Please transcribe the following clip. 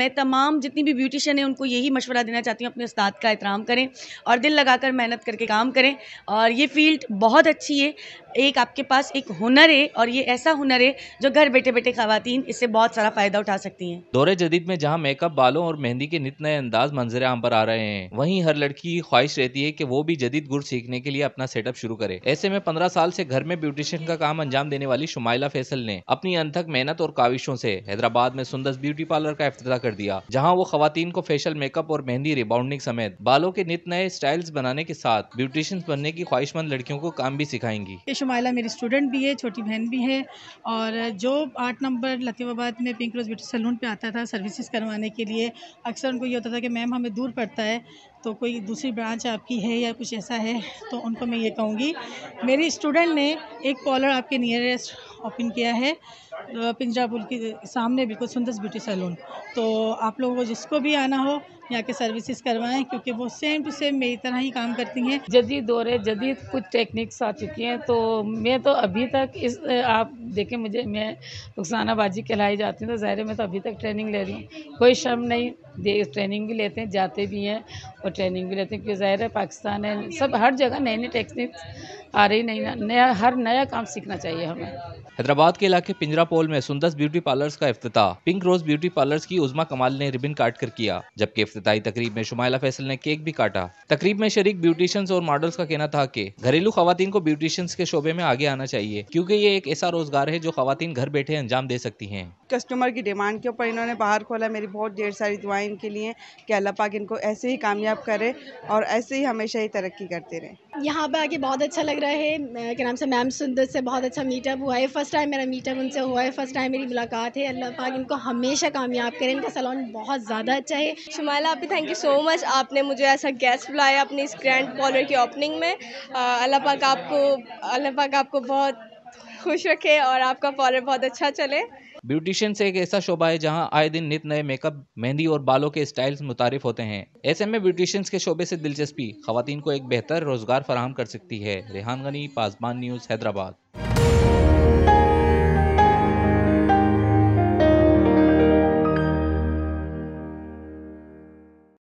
मैं तमाम जितनी भी ब्यूटिशन है उनको यही मशवरा देना चाहती हूँ अपने उस्ताद का एहतराम करें और दिल लगाकर मेहनत करके काम करें और ये फील्ड बहुत अच्छी है एक आपके पास एक हुनर है और ये ऐसा हुनर है जो घर बैठे बैठे खातन इससे बहुत सारा फ़ायदा उठा सकती हैं दौरे जदीद में जहाँ मेकअप बालों और मेहंदी के नित नए अंदाज मंजर आम पर आ रहे हैं वहीं हर लड़की की ख्वाहिश रहती है कि वो भी जदीद गुड़ सीखने के लिए अपना सेटअप शुरू करे ऐसे में पंद्रह साल से घर में ब्यूटिशियन का काम अंजाम देने वाली शुमाइला फैसल ने अपनी अनथक मेहनत और काविशों से हैदराबाद में सुंदर ब्यूटी पार्लर का अफ्ताह कर कर दिया जहाँ वो खातन को फेशियल मेकअप और मेहंदी रिबाउंडिंग समेत बालों के नित नए स्टाइल्स बनाने के साथ ब्यूटिशियंस बनने की ख्वाहिशमंद लड़कियों को काम भी सिखाएंगी ये मेरी स्टूडेंट भी है छोटी बहन भी है और जो आठ नंबर लतीफाबाद में पिंक रोज ब्यूटी सैलून पे आता था सर्विसेज करवाने के लिए अक्सर उनको ये होता था कि मैम हमें दूर पड़ता है तो कोई दूसरी ब्रांच आपकी है या कुछ ऐसा है तो उनको मैं ये कहूँगी मेरी स्टूडेंट ने एक पॉलर आपके नियरेस्ट ओपन किया है पिंजरा पुल के सामने बिल्कुल सुंदर ब्यूटी सैलून तो आप लोगों को जिसको भी आना हो यहाँ के सर्विसेज करवाएं क्योंकि वो सेम टू सेम मेरी तरह ही काम करती हैं जदीद दौर है जदीद कुछ टेक्निक्स आ चुकी हैं तो मैं तो अभी तक इस आप देखें मुझे मैं रुखसाना बाजी कहलाई जाती हूँ तो ज़ाहिर मैं तो अभी तक ट्रेनिंग ले रही हूँ कोई शर्म नहीं दे ट्रेनिंग भी लेते हैं जाते भी हैं और ट्रेनिंग भी लेते हैं क्योंकि ज़ाहिर है पाकिस्तान है सब हर जगह नई नई टेक्निक्स आ रही नई नया हर नया काम सीखना चाहिए हमें हैदराबाद के इलाके पिंजरापोल में सुंदस ब्यूटी पार्लर्स का अफ्ताह पिंक रोज ब्यूटी पार्लर्स की उजमा कमाल ने रिबिन काट कर किया जबकि अफ्ताही तकरीब में शुमाला फैसल ने केक भी काटा तकरीब में शरीक ब्यूटिशियंस और मॉडल्स का कहना था कि घरेलू खातन को ब्यूटिशियंस के शोबे में आगे आना चाहिए क्योंकि ये एक ऐसा रोजगार है जो खातन घर बैठे अंजाम दे सकती है कस्टमर की डिमांड के ऊपर इन्होंने बाहर खोला मेरी बहुत ढेर सारी दुआएं इनके लिए कि अल्लाह पाक इनको ऐसे ही कामयाब करे और ऐसे ही हमेशा ही तरक्की करते रहें यहाँ पर आके बहुत अच्छा लग रहा है क्या नाम से मैम सुंदर से बहुत अच्छा मीटअप हुआ है फर्स्ट टाइम मेरा मीटअप उनसे हुआ है फर्स्ट टाइम मेरी मुलाकात है अल्लाह पाक इनको हमेशा कामयाब करें इनका सलोन बहुत ज़्यादा अच्छा है शुमाला आप थैंक यू सो मच आपने मुझे ऐसा गेस्ट बुलाया अपनी इस ग्रैंड पॉलर की ओपनिंग में अल्लाह पाक आपको अल्लाह पाक आपको बहुत खुश रखे और आपका पॉलर बहुत अच्छा चले ब्यूटिशियंस एक ऐसा शोबा है जहां आए दिन नित नए मेकअप मेहंदी और बालों के स्टाइल्स मुतारिफ होते हैं ऐसे में ब्यूटिशियंस के शोबे से दिलचस्पी खातन को एक बेहतर रोजगार फराहम कर सकती है रेहान गनी पासबान न्यूज हैदराबाद